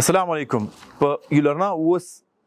السلام علیکم په یولرنا اوس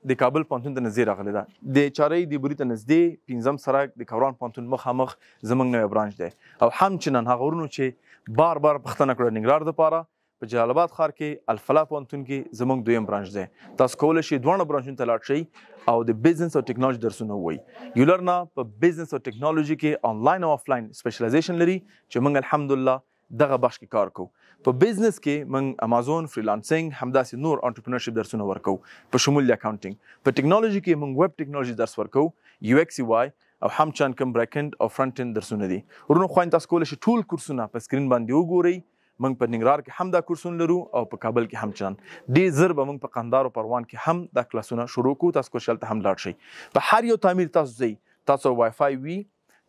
د کابل پانتون ته نږدې راغلی ده د چارې د بوري ته نږدې پنځم سرک د کوران پانتون مخامخ زمنګ نوې برانچ ده او همچنان هغه ورونو چې بار بار پښتنه کړه ننګرهار د پاره په جلال آباد ښار کې الفلا پانتون کې زمنګ دویم برانچ ده تاسو کولای شئ دوه برانچونو ته لاړ شئ او د بزنس او ټیکنالوژي درسونه ووایي یولرنا په بزنس او ټیکنالوژي کې آنلاین او آفلاین سپیشلایزیشن لري چې موږ الحمدلله دغه بخش کې کار کوو په بزنس کې من امازون فریلانسینګ همداسې نور انټرپرنورشپ درسونه ورکو په شمول د اکاونټینګ په ټکنالوژي کې من ویب ټکنالوژي درس ورکو یو ایکس وای او هم چند کوم بریکند او فرنٹ اند درسونه دي ورونو خوين تاسو کولای شئ ټول کورسونه په سکرین باندې وګورئ موږ په ننګرهار کې هم دا کورسونه لرو او په کابل کې هم چند ډېر زر به موږ په قندار او پروان کې هم دا کلاسونه شروع کوو تاسو کولی شئ هم لاړ شئ په هر یو تعمیر تاسو ځئ تاسو وای فای وي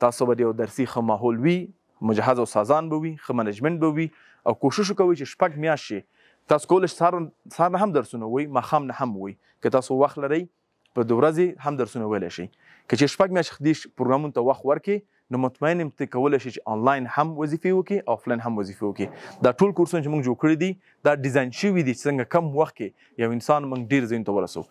تاسو به د یو درسي ښه ماحول وي مجهز او سازان به وي ښه منجمنت به وي او کوشش وکوي چې شپږ میاشتې تاسو کولی سهار سهار نه هم درسونه ووایي ماښام نه هم ووایي که تاسو وخت لرئ په د ورځې هم درسونه ویلی شئ که چې شپږ میاشتې دې پروګرامونو ته وخت ورکړي نو مطمئن یم ته کولی شئ چې آنلاین هم وظیفې وکړي او آفلاین هم وظیفې وکړي دا ټول کورسونه چې موږ جوړ کړي دي دا ډیزاین شوي دي چې څنګه کم وخت کې یو انسان موږ ډیر ځایونو ته ورسو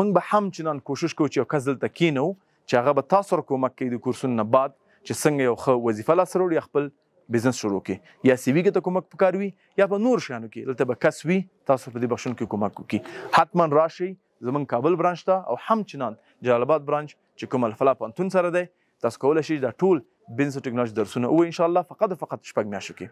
موږ به هم چنان کوشش کوو چې یو کس دلته کینو چې هغه به تاسو کومک کوي د کورسونو نه بعد چې څنګه یو ښه وظیفه لاسته راوړي خپل بزنس شروع کړي یا سی وی کې ته کومک پکاروي یا په نور شانو کې دلته به کس وي تاسو په دې بخښن کې کومک وکړي حتما راشي زمون کابل برانچ ته او همچنان جلال آباد برانچ چې کوم الفلا پانتون سره دی تاسو کولی شئ دا ټول بزنس ټیکنالوژي درسونه او ان شاء الله فقط فقط شپږ میاشتو کې